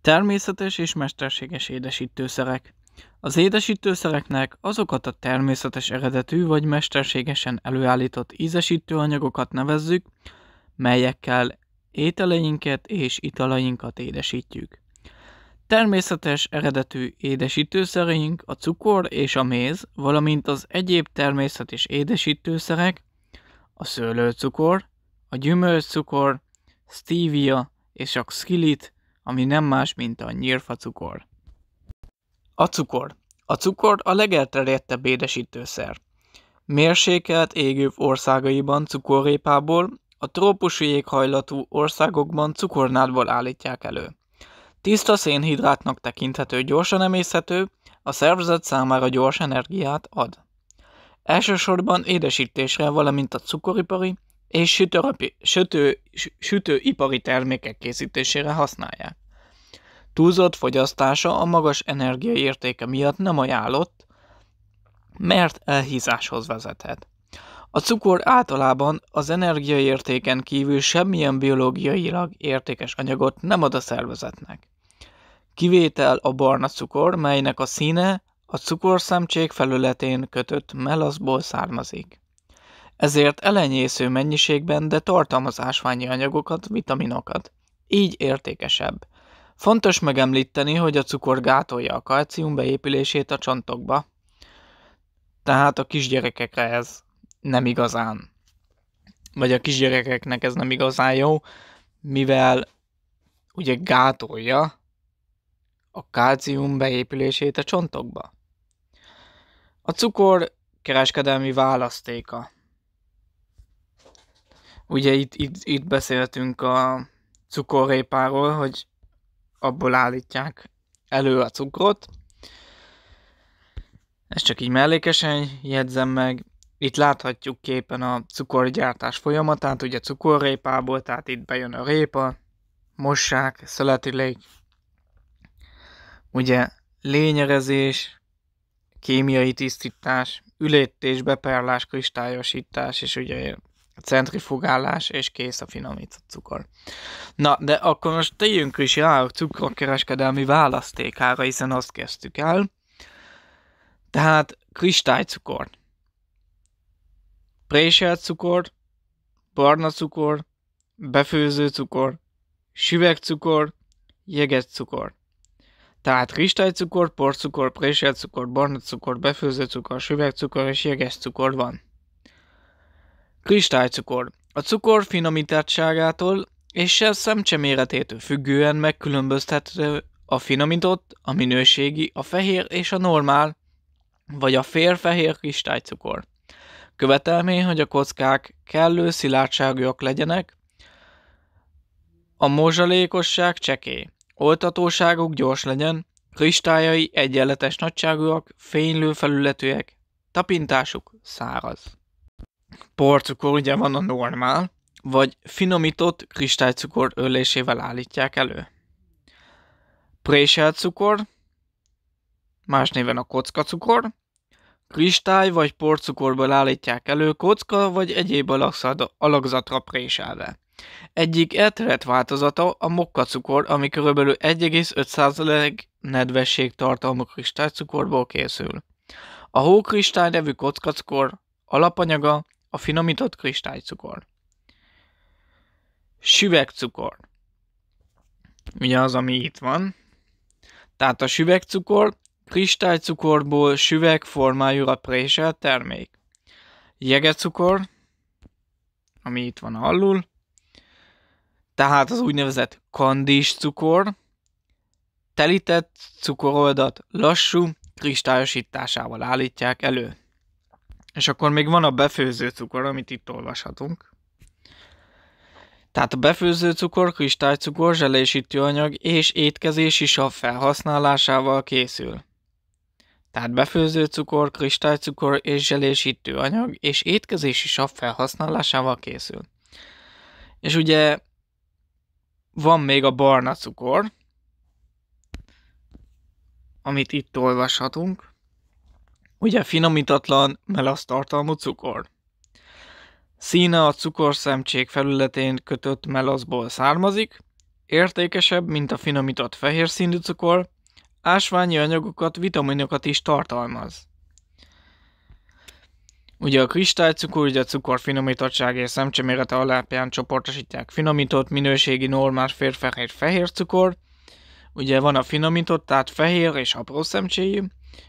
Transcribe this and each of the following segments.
Természetes és mesterséges édesítőszerek. Az édesítőszereknek azokat a természetes eredetű vagy mesterségesen előállított ízesítőanyagokat nevezzük, melyekkel ételeinket és italainkat édesítjük. Természetes eredetű édesítőszereink a cukor és a méz, valamint az egyéb természetes édesítőszerek, a szőlőcukor, a gyümölcscukor, stevia és a xilit, ami nem más, mint a nyírfa cukor. A cukor. A cukor a legelterjedtebb édesítőszer. Mérsékelt égőv országaiban cukorrépából, a trópusi éghajlatú országokban cukornádból állítják elő. Tiszta szénhidrátnak tekinthető, gyorsan emészhető, a szervezet számára gyors energiát ad. Elsősorban édesítésre, valamint a cukoripari és sütőipari sütő, sütőipari termékek készítésére használják. Túlzott fogyasztása a magas energiaértéke miatt nem ajánlott, mert elhízáshoz vezethet. A cukor általában az energiaértéken kívül semmilyen biológiailag értékes anyagot nem ad a szervezetnek. Kivétel a barna cukor, melynek a színe a cukorszemcsék felületén kötött melaszból származik ezért elenyésző mennyiségben, de tartalmaz ásványi anyagokat, vitaminokat. Így értékesebb. Fontos megemlíteni, hogy a cukor gátolja a kalcium beépülését a csontokba. Tehát a kisgyerekekre ez nem igazán. Vagy a kisgyerekeknek ez nem igazán jó, mivel ugye gátolja a kalcium beépülését a csontokba. A cukor kereskedelmi választéka. Ugye itt, itt, itt beszéltünk a cukorrépáról, hogy abból állítják elő a cukrot. Ez csak így mellékesen jegyzem meg. Itt láthatjuk képen a cukorgyártás folyamatát, ugye cukorrépából, tehát itt bejön a répa, mossák, szöletilék, ugye lényerezés, kémiai tisztítás, ülétés, beperlás, kristályosítás, és ugye centrifugálás, és kész a finomított cukor. Na, de akkor most tegyünk is rá a cukrokkereskedelmi választékára, hiszen azt kezdtük el. Tehát kristálycukor, préselt cukor, barna cukor, befőző cukor, süvegcukor, jeget cukor. Tehát kristálycukor, porcukor, préselt cukor, barna cukor, befőző cukor, süvegcukor és jeges cukor van. Kristálycukor. A cukor finomításságától és a szemcse méretétől függően megkülönböztethető a finomított, a minőségi, a fehér és a normál, vagy a félfehér kristálycukor. Követelmény, hogy a kockák kellő szilárdságúak legyenek, a mozsalékosság csekély, oltatóságuk gyors legyen, kristályai egyenletes nagyságúak, fénylő felületűek, tapintásuk száraz porcukor ugye van a normál, vagy finomított kristálycukor ölésével állítják elő. Préselt cukor, más néven a kockacukor, kristály vagy porcukorból állítják elő kocka vagy egyéb alakzatra préselve. Egyik elterjedt változata a mokkacukor, ami körülbelül 1,5% nedvesség tartalmú kristálycukorból készül. A hókristály nevű kockacukor alapanyaga a finomított kristálycukor. Süvegcukor. Ugye az, ami itt van. Tehát a süvegcukor kristálycukorból formájúra préselt termék. Jegecukor, ami itt van alul, tehát az úgynevezett kandis cukor, telített cukoroldat lassú kristályosításával állítják elő. És akkor még van a befőző cukor, amit itt olvashatunk. Tehát a befőző cukor, kristálycukor, zselésítő anyag és étkezés is a felhasználásával készül. Tehát befőző cukor, kristálycukor és zselésítő anyag és étkezés is a felhasználásával készül. És ugye van még a barna cukor, amit itt olvashatunk. Ugye finomítatlan, melasz tartalmú cukor. Színe a cukorszemcsék felületén kötött melaszból származik, értékesebb, mint a finomított fehér színű cukor, ásványi anyagokat, vitaminokat is tartalmaz. Ugye a kristálycukor, ugye a cukor finomítottság és szemcsemérete alapján csoportosítják finomított, minőségi, normál férfehér, fehér cukor. Ugye van a finomított, tehát fehér és apró szemcséjű,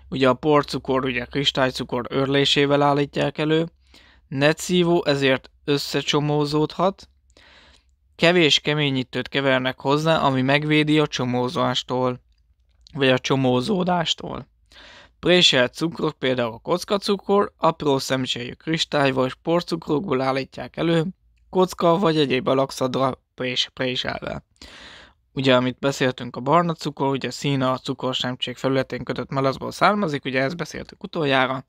Ugye a porcukor, ugye a kristálycukor örlésével állítják elő, netszívó ezért összecsomózódhat, kevés keményítőt kevernek hozzá, ami megvédi a csomózástól, vagy a csomózódástól. Préselt cukrok, például a kockacukor, apró szemcséjű kristály vagy porcukrokból állítják elő, kocka vagy egyéb alakszadra prés Ugye, amit beszéltünk a barna cukor, ugye a szína a cukorsemtség felületén kötött melaszból származik, ugye ezt beszéltük utoljára.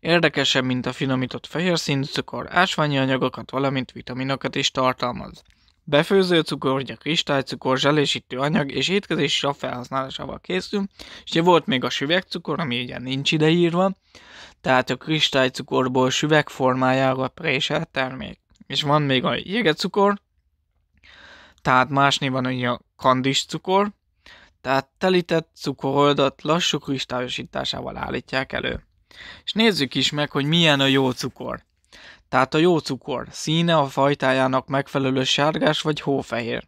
Érdekesebb, mint a finomított fehér színű cukor, ásványi anyagokat, valamint vitaminokat is tartalmaz. Befőző cukor, ugye kristálycukor, zselésítő anyag és a felhasználásával készül, és ugye volt még a süvegcukor, ami ugye nincs írva, tehát a kristálycukorból süveg formájára préselt termék. És van még a jegecukor, tehát más néven a kandis cukor, tehát telített cukoroldat lassú kristályosításával állítják elő. És nézzük is meg, hogy milyen a jó cukor. Tehát a jó cukor színe a fajtájának megfelelő sárgás vagy hófehér.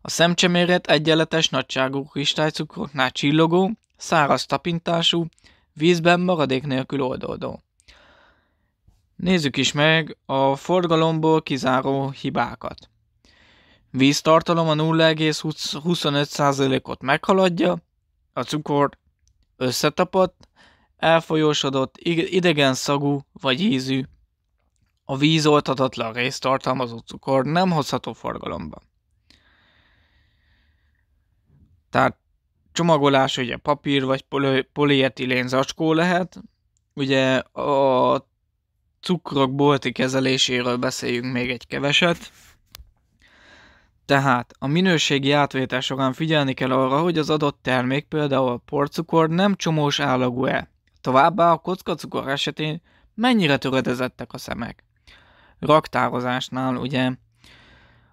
A szemcseméret egyenletes nagyságú kristálycukroknál csillogó, száraz tapintású, vízben maradék nélkül oldódó. Nézzük is meg a forgalomból kizáró hibákat a 0,25%-ot meghaladja, a cukor összetapadt, elfolyósodott, idegen szagú vagy ízű. A víz oltatatlan részt tartalmazó cukor nem hozható forgalomba. Tehát csomagolás ugye papír vagy polietilén zacskó lehet. Ugye a cukrok bolti kezeléséről beszéljünk még egy keveset. Tehát a minőségi átvétel során figyelni kell arra, hogy az adott termék, például a porcukor nem csomós állagú-e. Továbbá a kockacukor esetén mennyire töredezettek a szemek. Raktározásnál ugye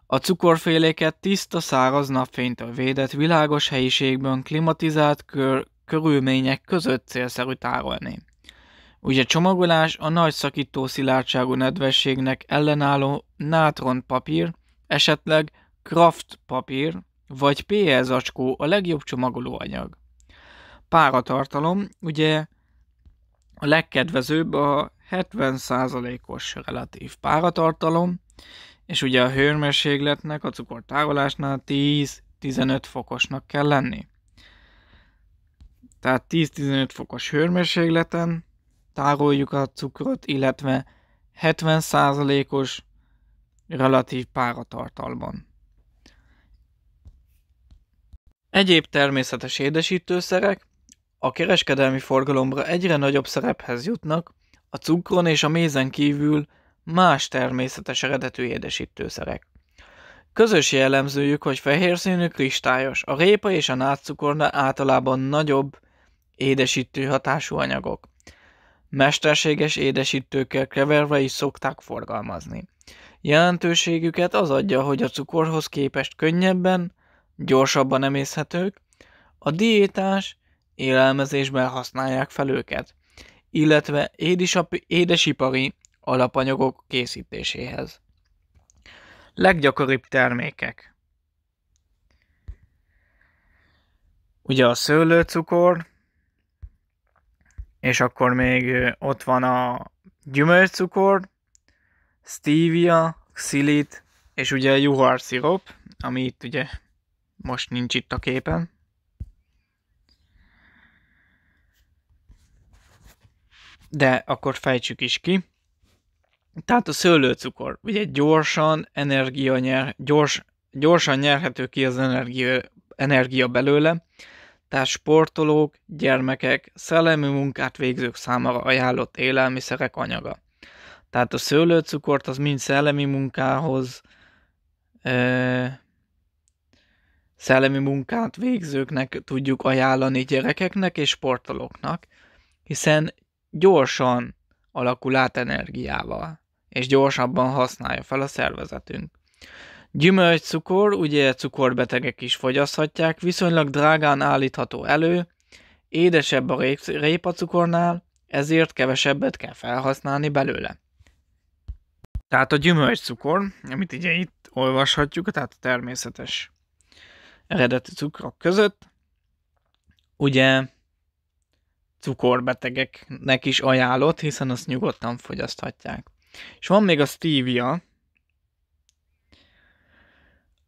a cukorféléket tiszta száraz napfénytől védett világos helyiségben klimatizált kör, körülmények között célszerű tárolni. Ugye csomagolás a nagy szakító szilárdságú nedvességnek ellenálló nátron papír, esetleg kraft papír vagy PE zacskó a legjobb csomagolóanyag. Páratartalom, ugye a legkedvezőbb a 70%-os relatív páratartalom, és ugye a hőmérsékletnek a cukortárolásnál 10-15 fokosnak kell lenni. Tehát 10-15 fokos hőmérsékleten tároljuk a cukrot, illetve 70%-os relatív páratartalban. Egyéb természetes édesítőszerek a kereskedelmi forgalomra egyre nagyobb szerephez jutnak, a cukron és a mézen kívül más természetes eredetű édesítőszerek. Közös jellemzőjük, hogy fehér színű kristályos, a répa és a nátszukorna általában nagyobb édesítő hatású anyagok. Mesterséges édesítőkkel keverve is szokták forgalmazni. Jelentőségüket az adja, hogy a cukorhoz képest könnyebben, gyorsabban emészhetők, a diétás élelmezésben használják fel őket, illetve édesap- édesipari alapanyagok készítéséhez. Leggyakoribb termékek Ugye a szőlőcukor, és akkor még ott van a gyümölcscukor, stevia, xilit, és ugye a juharszirop, ami itt ugye most nincs itt a képen. De akkor fejtsük is ki. Tehát a szőlőcukor, ugye gyorsan energia nyer, gyors, gyorsan nyerhető ki az energia, energia belőle, tehát sportolók, gyermekek, szellemi munkát végzők számára ajánlott élelmiszerek anyaga. Tehát a szőlőcukort az mind szellemi munkához, szellemi munkát végzőknek tudjuk ajánlani gyerekeknek és sportolóknak, hiszen gyorsan alakul át energiával, és gyorsabban használja fel a szervezetünk. Gyümölcscukor, ugye cukorbetegek is fogyaszthatják, viszonylag drágán állítható elő, édesebb a répacukornál, ezért kevesebbet kell felhasználni belőle. Tehát a gyümölcscukor, amit ugye itt olvashatjuk, tehát természetes eredeti cukrok között. Ugye cukorbetegeknek is ajánlott, hiszen azt nyugodtan fogyaszthatják. És van még a stevia,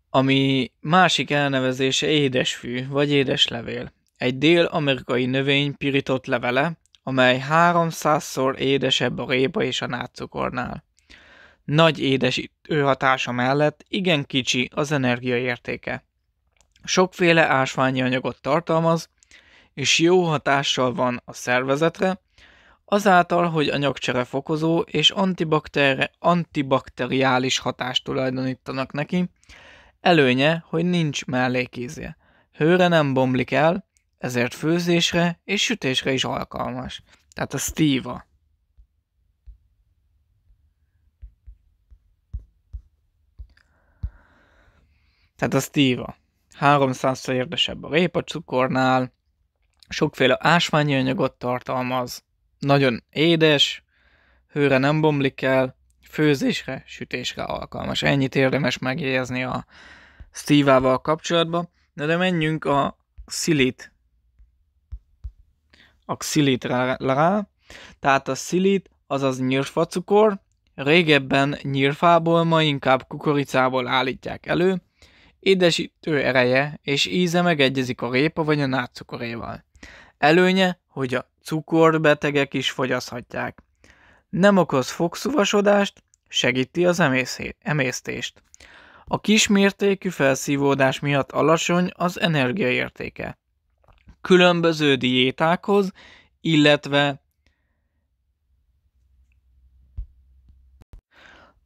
ami másik elnevezése édesfű vagy édeslevél. Egy dél-amerikai növény pirított levele, amely 300-szor édesebb a répa és a nátszukornál. Nagy édesítő hatása mellett igen kicsi az energiaértéke. Sokféle ásványi anyagot tartalmaz, és jó hatással van a szervezetre, azáltal, hogy anyagcsere fokozó és antibakteri- antibakteriális hatást tulajdonítanak neki, előnye, hogy nincs mellékézje. Hőre nem bomlik el, ezért főzésre és sütésre is alkalmas. Tehát a stíva. Tehát a stíva. 300-szor érdesebb a répacukornál, sokféle ásványi anyagot tartalmaz, nagyon édes, hőre nem bomlik el, főzésre, sütésre alkalmas. Ennyit érdemes megjegyezni a steve kapcsolatban. De, de menjünk a szilit, a xilitre rá. Tehát a szilit, azaz nyírfacukor, régebben nyírfából, ma inkább kukoricából állítják elő, Édesítő ereje és íze megegyezik a répa vagy a nátszukoréval. Előnye, hogy a cukorbetegek is fogyaszthatják. Nem okoz fogszúvasodást, segíti az emésztést. A kismértékű felszívódás miatt alacsony az energiaértéke. Különböző diétákhoz, illetve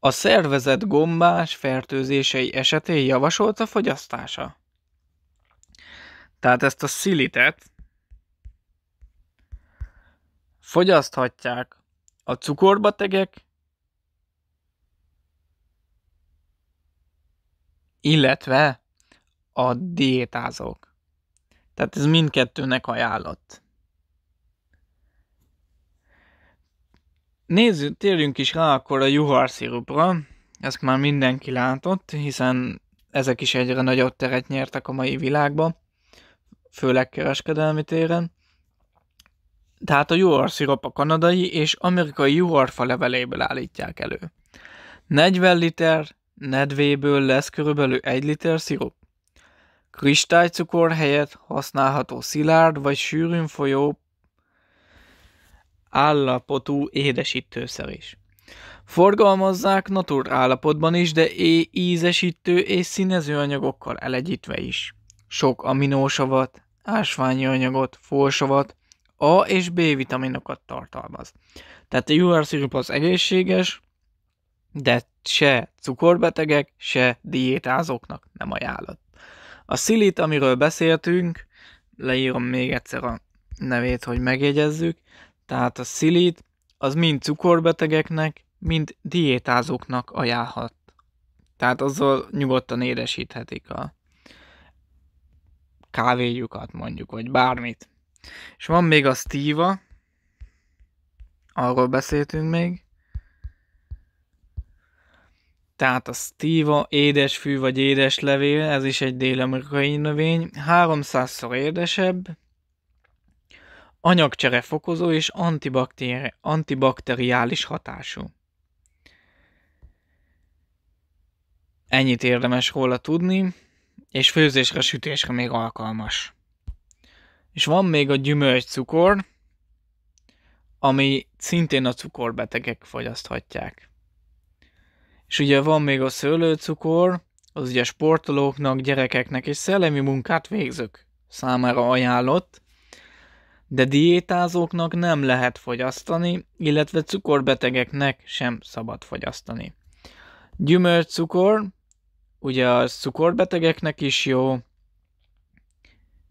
A szervezet gombás fertőzései esetén javasolt a fogyasztása. Tehát ezt a szilitet fogyaszthatják a cukorbetegek, illetve a diétázók. Tehát ez mindkettőnek ajánlott. Nézzük, térjünk is rá akkor a juharszirupra. Ezt már mindenki látott, hiszen ezek is egyre nagyobb teret nyertek a mai világban, főleg kereskedelmi téren. Tehát a juharszirop a kanadai és amerikai juharfa leveléből állítják elő. 40 liter nedvéből lesz körülbelül 1 liter szirup. Kristálycukor helyett használható szilárd vagy sűrűn folyó állapotú édesítőszer is. Forgalmazzák natur állapotban is, de é ízesítő és színező anyagokkal elegyítve is. Sok aminósavat, ásványi anyagot, fósavat, A és B vitaminokat tartalmaz. Tehát a UR szirup az egészséges, de se cukorbetegek, se diétázóknak nem ajánlott. A szilit, amiről beszéltünk, leírom még egyszer a nevét, hogy megjegyezzük, tehát a szilid, az mind cukorbetegeknek, mind diétázóknak ajánlhat. Tehát azzal nyugodtan édesíthetik a kávéjukat mondjuk, vagy bármit. És van még a stíva, arról beszéltünk még. Tehát a stíva, édesfű vagy édeslevél, ez is egy dél-amerikai növény, 300-szor édesebb, anyagcserefokozó és antibakteriális hatású. Ennyit érdemes róla tudni, és főzésre, sütésre még alkalmas. És van még a gyümölcscukor, ami szintén a cukorbetegek fogyaszthatják. És ugye van még a szőlőcukor, az ugye sportolóknak, gyerekeknek és szellemi munkát végzők számára ajánlott, de diétázóknak nem lehet fogyasztani, illetve cukorbetegeknek sem szabad fogyasztani. Gyümölcscukor, ugye a cukorbetegeknek is jó,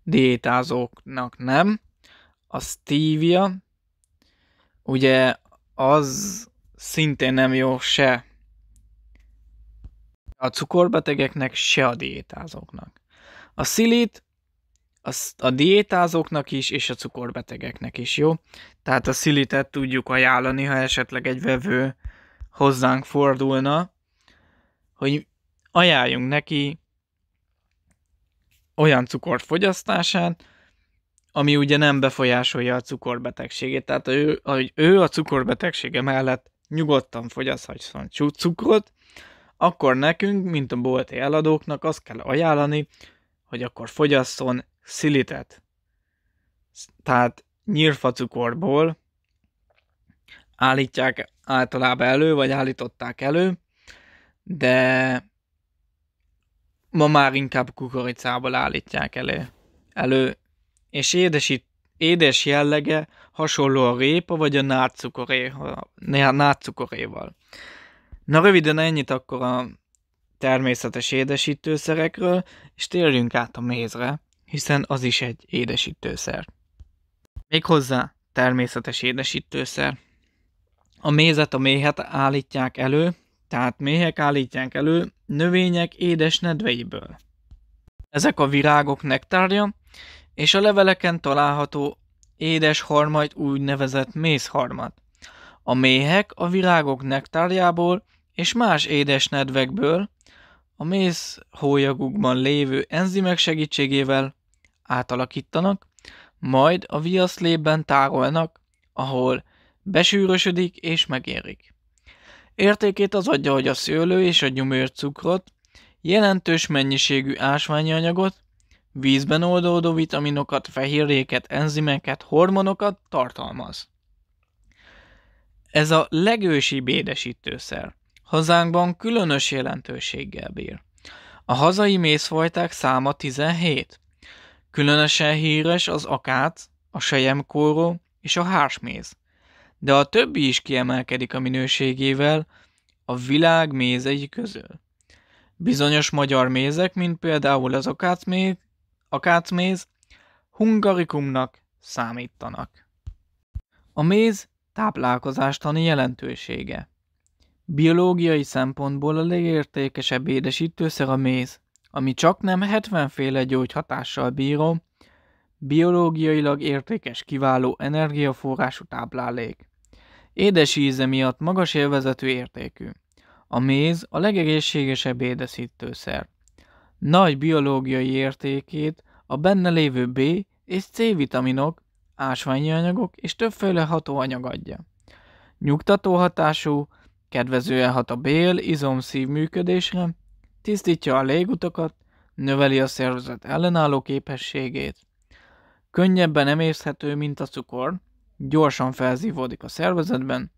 diétázóknak nem. A stevia, ugye az szintén nem jó se a cukorbetegeknek, se a diétázóknak. A szilit az a diétázóknak is, és a cukorbetegeknek is, jó? Tehát a szilitet tudjuk ajánlani, ha esetleg egy vevő hozzánk fordulna, hogy ajánljunk neki olyan cukort fogyasztását, ami ugye nem befolyásolja a cukorbetegségét. Tehát, hogy ő, hogy ő a cukorbetegsége mellett nyugodtan fogyaszthatson cukrot, akkor nekünk, mint a bolti eladóknak azt kell ajánlani, hogy akkor fogyasszon szilitet, tehát cukorból állítják általában elő, vagy állították elő, de ma már inkább kukoricából állítják elő. elő és édesít, édes jellege hasonló a répa vagy a nátszukoréval. Na röviden ennyit akkor a természetes édesítőszerekről, és térjünk át a mézre hiszen az is egy édesítőszer. Méghozzá természetes édesítőszer. A mézet a méhet állítják elő, tehát méhek állítják elő növények édes nedveiből. Ezek a virágok nektárja, és a leveleken található édes harmad úgynevezett mézharmat. A méhek a virágok nektárjából és más édes nedvekből, a méz hólyagukban lévő enzimek segítségével átalakítanak, majd a viaszlében tárolnak, ahol besűrösödik és megérik. Értékét az adja, hogy a szőlő és a gyümölcs cukrot, jelentős mennyiségű ásványi anyagot, vízben oldódó vitaminokat, fehérjéket, enzimeket, hormonokat tartalmaz. Ez a legősibb édesítőszer. Hazánkban különös jelentőséggel bír. A hazai mészfajták száma 17, Különösen híres az akát, a sejemkóró és a hársméz. De a többi is kiemelkedik a minőségével a világ mézei közül. Bizonyos magyar mézek, mint például az akácméz, akácméz hungarikumnak számítanak. A méz táplálkozástani jelentősége. Biológiai szempontból a legértékesebb édesítőszer a méz ami csak nem 70 féle gyógyhatással bíró, biológiailag értékes kiváló energiaforrású táplálék. Édes íze miatt magas élvezetű értékű. A méz a legegészségesebb édesítőszer. Nagy biológiai értékét a benne lévő B és C vitaminok, ásványi anyagok és többféle hatóanyag adja. Nyugtató hatású, kedvezően hat a bél, izom, szív működésre, tisztítja a légutakat, növeli a szervezet ellenálló képességét, könnyebben emészhető, mint a cukor, gyorsan felzívódik a szervezetben,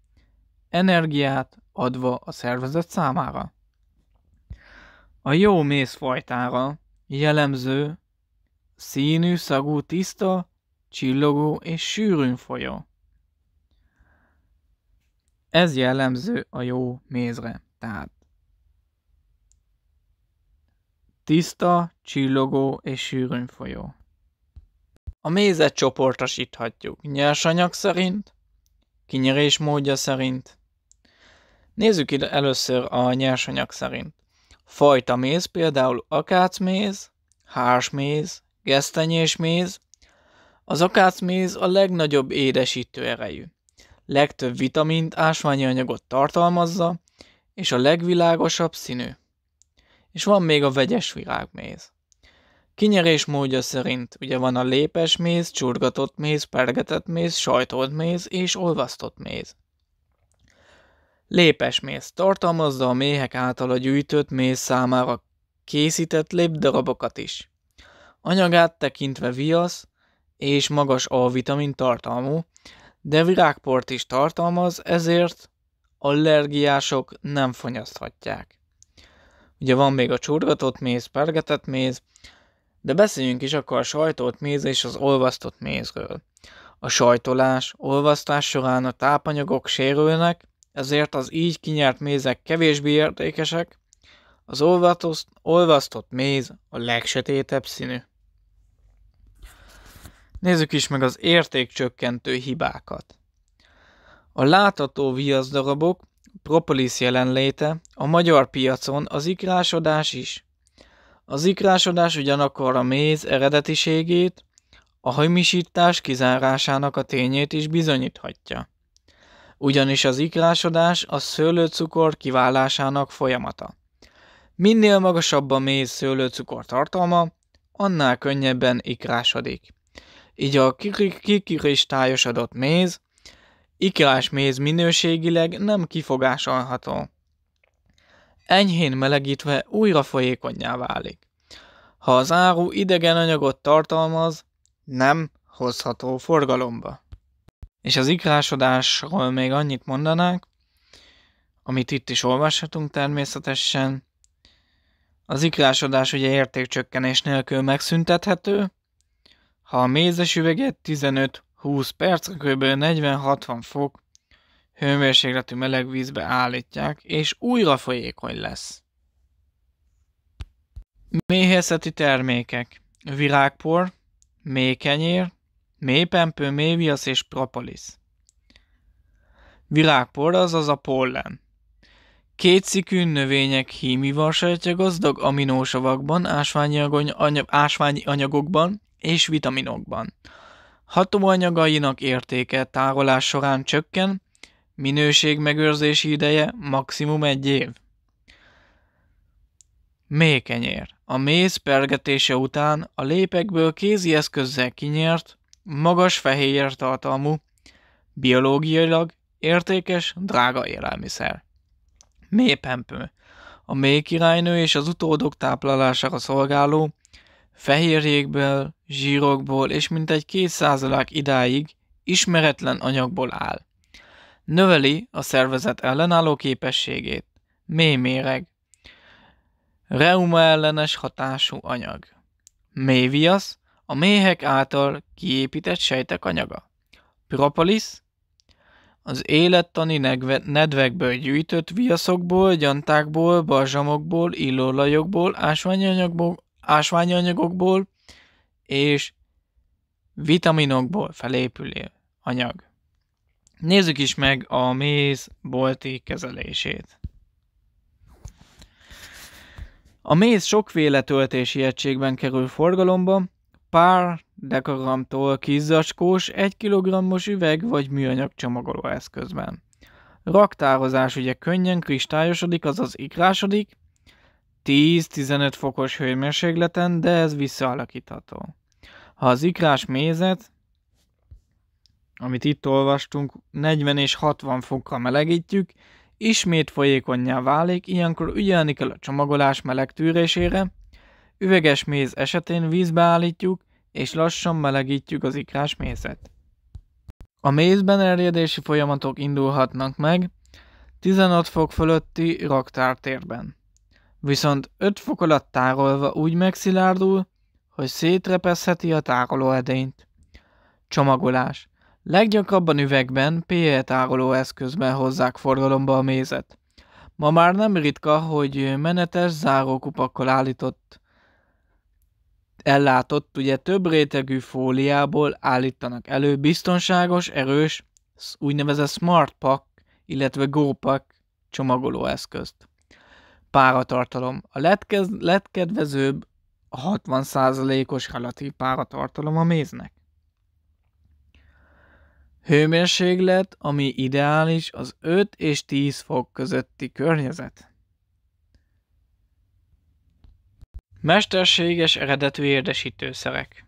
energiát adva a szervezet számára. A jó fajtára jellemző színű, szagú, tiszta, csillogó és sűrűn folyó. Ez jellemző a jó mézre. Tehát Tiszta, csillogó és sűrűn folyó. A mézet csoportosíthatjuk nyersanyag szerint, kinyerés módja szerint. Nézzük ide először a nyersanyag szerint. Fajta méz például akácméz, hársméz, gesztenyésméz. Az akácméz a legnagyobb édesítő erejű. Legtöbb vitamint, ásványi anyagot tartalmazza, és a legvilágosabb színű. És van még a vegyes virágméz. Kinyerés módja szerint ugye van a lépes méz, csurgatott méz, pergetett méz, sajtolt méz és olvasztott méz. Lépes méz tartalmazza a méhek által a gyűjtött méz számára készített lépdarabokat is. Anyagát tekintve viasz és magas A-vitamin tartalmú, de virágport is tartalmaz, ezért allergiások nem fogyaszthatják. Ugye van még a csurgatott méz, pergetett méz, de beszéljünk is akkor a sajtolt méz és az olvasztott mézről. A sajtolás, olvasztás során a tápanyagok sérülnek, ezért az így kinyert mézek kevésbé értékesek, az olvatos, olvasztott méz a legsötétebb színű. Nézzük is meg az értékcsökkentő hibákat. A látható viaszdarabok Propolis jelenléte, a magyar piacon az ikrásodás is. Az ikrásodás ugyanakkor a méz eredetiségét, a hajmisítás kizárásának a tényét is bizonyíthatja. Ugyanis az ikrásodás a szőlőcukor kiválásának folyamata. Minél magasabb a méz szőlőcukor tartalma, annál könnyebben ikrásodik. Így a kikristályosodott méz Ikeás méz minőségileg nem kifogásolható. Enyhén melegítve újra folyékonyá válik. Ha az áru idegen anyagot tartalmaz, nem hozható forgalomba. És az ikrásodásról még annyit mondanák, amit itt is olvashatunk természetesen. Az ikrásodás ugye értékcsökkenés nélkül megszüntethető, ha a mézes üveget 15 20 perc, kb. 40-60 fok hőmérsékletű meleg vízbe állítják, és újra folyékony lesz. Méhészeti termékek Virágpor, mékenyér, mépempő, méviasz és propolis. Virágpor, azaz a pollen. Kétszikű növények hímival sejtje gazdag aminósavakban, ásványi, anyag, ásványi anyagokban és vitaminokban. Hatóanyagainak értéke tárolás során csökken, minőség megőrzési ideje maximum egy év. Mékenyér. A méz pergetése után a lépekből kézi eszközzel kinyert, magas fehérjér tartalmú, biológiailag értékes, drága élelmiszer. Mépempő. A mély királynő és az utódok táplálására szolgáló, fehérjékből zsírokból és mintegy 2% idáig ismeretlen anyagból áll. Növeli a szervezet ellenálló képességét. Mély méreg. Reuma ellenes hatású anyag. Mély viasz, a méhek által kiépített sejtek anyaga. Propolis, az élettani nedvekből gyűjtött viaszokból, gyantákból, balzsamokból, illóolajokból, ásványanyagokból, ásványanyagokból és vitaminokból felépülő anyag. Nézzük is meg a méz bolti kezelését. A méz sokféle töltési egységben kerül forgalomba, pár dekagramtól kizzacskós 1 kg-os üveg vagy műanyag csomagoló eszközben. Raktározás ugye könnyen kristályosodik, azaz ikrásodik, 10-15 fokos hőmérsékleten, de ez visszaalakítható. Ha az ikrás mézet, amit itt olvastunk, 40 és 60 fokkal melegítjük, ismét folyékonyá válik, ilyenkor ügyelni kell a csomagolás meleg tűrésére, üveges méz esetén vízbe állítjuk, és lassan melegítjük az ikrás mézet. A mézben erjedési folyamatok indulhatnak meg 16 fok fölötti raktártérben viszont 5 fok alatt tárolva úgy megszilárdul, hogy szétrepeszheti a tárolóedényt. Csomagolás. Leggyakrabban üvegben, PE tároló eszközben hozzák forgalomba a mézet. Ma már nem ritka, hogy menetes zárókupakkal állított ellátott, ugye több rétegű fóliából állítanak elő biztonságos, erős, úgynevezett smart pack, illetve go pack csomagolóeszközt páratartalom. A letkez, legkedvezőbb 60%-os relatív páratartalom a méznek. Hőmérséklet, ami ideális az 5 és 10 fok közötti környezet. Mesterséges eredetű érdesítőszerek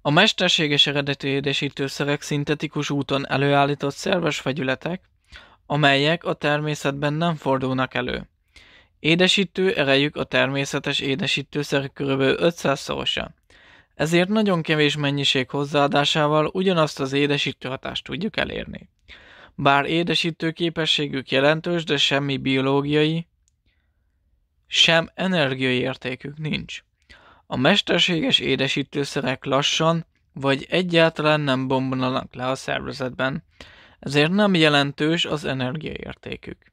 A mesterséges eredetű érdesítőszerek szintetikus úton előállított szerves vegyületek, amelyek a természetben nem fordulnak elő. Édesítő erejük a természetes édesítőszer kb. 500-szorosa. Ezért nagyon kevés mennyiség hozzáadásával ugyanazt az édesítő hatást tudjuk elérni. Bár édesítő képességük jelentős, de semmi biológiai, sem energiai értékük nincs. A mesterséges édesítőszerek lassan, vagy egyáltalán nem bombanak le a szervezetben, ezért nem jelentős az energiaértékük.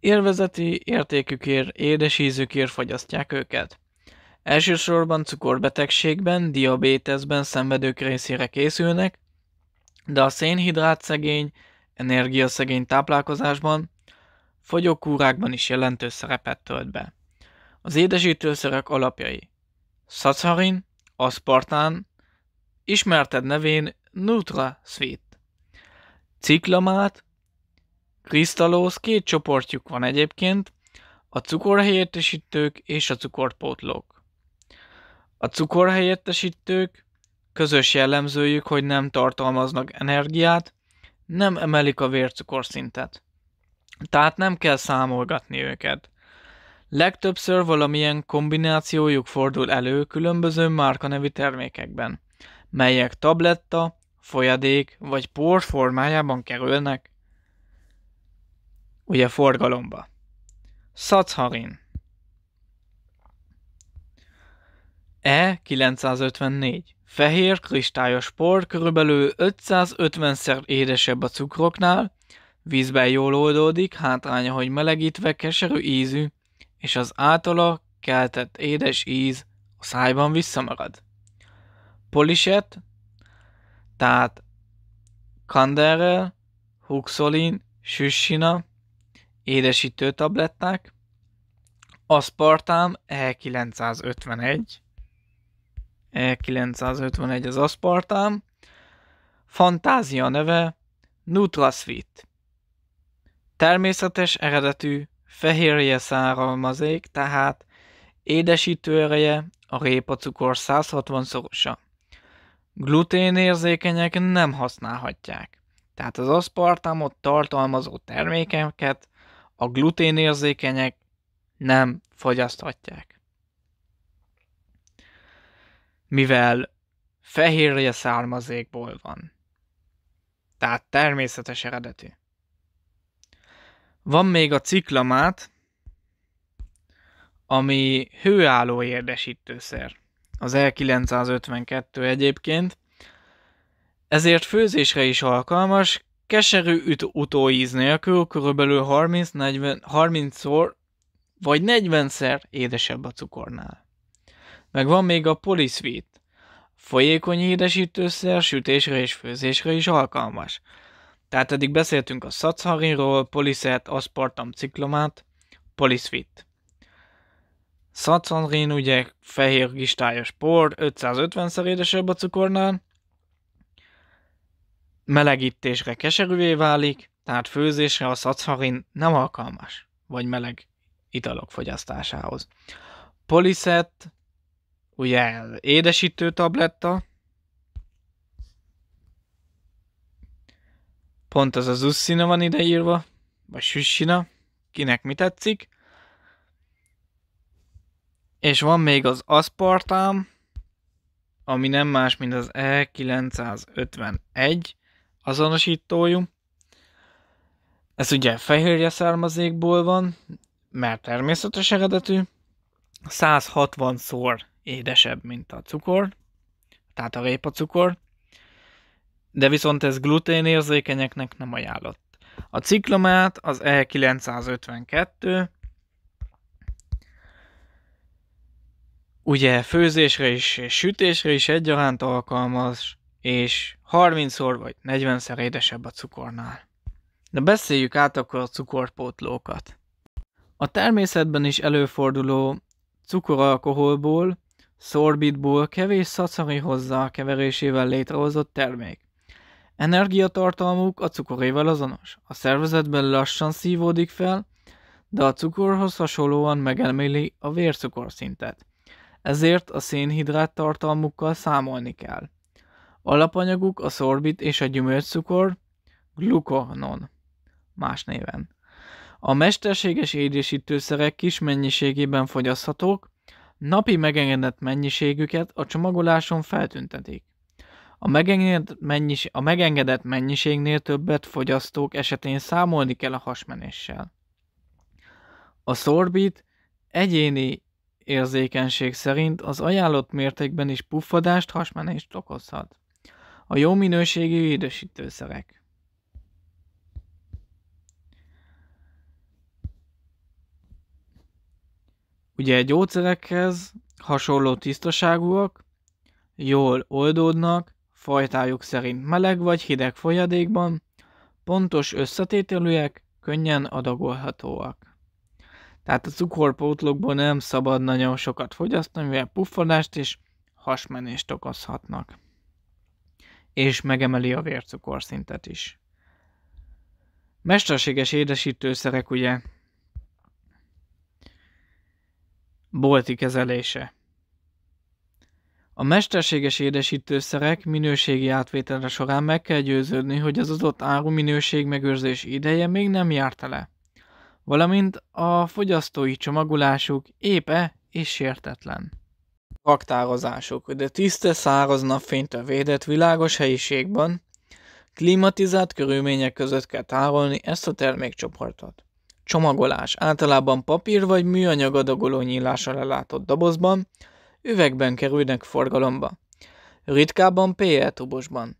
Élvezeti értékükért, édesízükért fogyasztják őket. Elsősorban cukorbetegségben, diabétesben szenvedők részére készülnek, de a szénhidrát szegény, energiaszegény táplálkozásban, fogyókúrákban is jelentős szerepet tölt be. Az édesítőszerek alapjai Szacharin, aspartán, ismerted nevén Nutra Sweet ciklamát, krisztalóz, két csoportjuk van egyébként, a cukorhelyettesítők és a cukorpótlók. A cukorhelyettesítők közös jellemzőjük, hogy nem tartalmaznak energiát, nem emelik a vércukorszintet. Tehát nem kell számolgatni őket. Legtöbbször valamilyen kombinációjuk fordul elő különböző márkanevű termékekben, melyek tabletta, folyadék vagy por formájában kerülnek ugye forgalomba. Szacharin E954 Fehér kristályos por körülbelül 550-szer édesebb a cukroknál, vízben jól oldódik, hátránya, hogy melegítve keserű ízű, és az általa keltett édes íz a szájban visszamarad. Polisett, tehát Kanderrel, Huxolin, Süssina, édesítő tabletták, Aspartám E951, E951 az Aspartám, Fantázia neve NutraSweet. Természetes eredetű fehérje származék, tehát édesítő ereje a répa cukor 160 szorosa gluténérzékenyek nem használhatják. Tehát az aszpartámot tartalmazó termékeket a gluténérzékenyek nem fogyaszthatják. Mivel fehérje származékból van. Tehát természetes eredetű. Van még a ciklamát, ami hőálló érdesítőszer az E952 egyébként, ezért főzésre is alkalmas, keserű üt utóíz nélkül körülbelül 30-szor vagy 40-szer édesebb a cukornál. Meg van még a poliszvít. Folyékony édesítőszer sütésre és főzésre is alkalmas. Tehát eddig beszéltünk a szacharinról, poliszert, aszpartam, ciklomát, poliszvít. Szatszonrin ugye fehér gistályos por, 550-szer édesebb a cukornál, melegítésre keserűvé válik, tehát főzésre a szatszonrin nem alkalmas, vagy meleg italok fogyasztásához. Poliszett, ugye édesítő tabletta, pont az az usszina van ideírva, vagy süssina, kinek mi tetszik, és van még az aspartam, ami nem más, mint az E951 azonosítójú. Ez ugye fehérje származékból van, mert természetes eredetű, 160-szor édesebb, mint a cukor, tehát a répacukor, de viszont ez gluténérzékenyeknek nem ajánlott. A ciklomát az E952, ugye főzésre is és sütésre is egyaránt alkalmas, és 30-szor vagy 40-szer édesebb a cukornál. De beszéljük át akkor a cukorpótlókat. A természetben is előforduló cukoralkoholból, szorbitból kevés szacari hozzá keverésével létrehozott termék. Energiatartalmuk a cukoréval azonos. A szervezetben lassan szívódik fel, de a cukorhoz hasonlóan megemeli a vércukorszintet ezért a szénhidrát tartalmukkal számolni kell. Alapanyaguk a szorbit és a gyümölcscukor, glukonon más néven. A mesterséges édesítőszerek kis mennyiségében fogyaszthatók, napi megengedett mennyiségüket a csomagoláson feltüntetik. A megengedett, mennyis- a megengedett mennyiségnél többet fogyasztók esetén számolni kell a hasmenéssel. A szorbit egyéni érzékenység szerint az ajánlott mértékben is puffadást, hasmenést okozhat. A jó minőségű édesítőszerek. Ugye egy gyógyszerekhez hasonló tisztaságúak, jól oldódnak, fajtájuk szerint meleg vagy hideg folyadékban, pontos összetételűek, könnyen adagolhatóak. Tehát a cukorpótlókból nem szabad nagyon sokat fogyasztani, mivel puffadást és hasmenést okozhatnak. És megemeli a vércukorszintet is. Mesterséges édesítőszerek ugye bolti kezelése. A mesterséges édesítőszerek minőségi átvétele során meg kell győződni, hogy az adott áru minőség megőrzés ideje még nem járt le valamint a fogyasztói csomagolásuk épe és sértetlen. Raktározásuk, de tiszta száraz napfénytől védett világos helyiségben, klimatizált körülmények között kell tárolni ezt a termékcsoportot. Csomagolás általában papír vagy műanyag adagoló nyílással ellátott dobozban, üvegben kerülnek forgalomba. Ritkábban PE tubosban.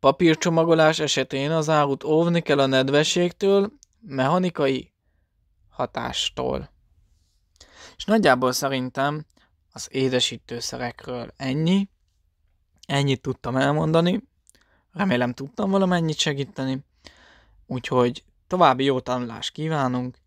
Papírcsomagolás esetén az árut óvni kell a nedvességtől, mechanikai hatástól. És nagyjából szerintem az édesítőszerekről ennyi, ennyit tudtam elmondani, remélem tudtam valamennyit segíteni, úgyhogy további jó tanulást kívánunk,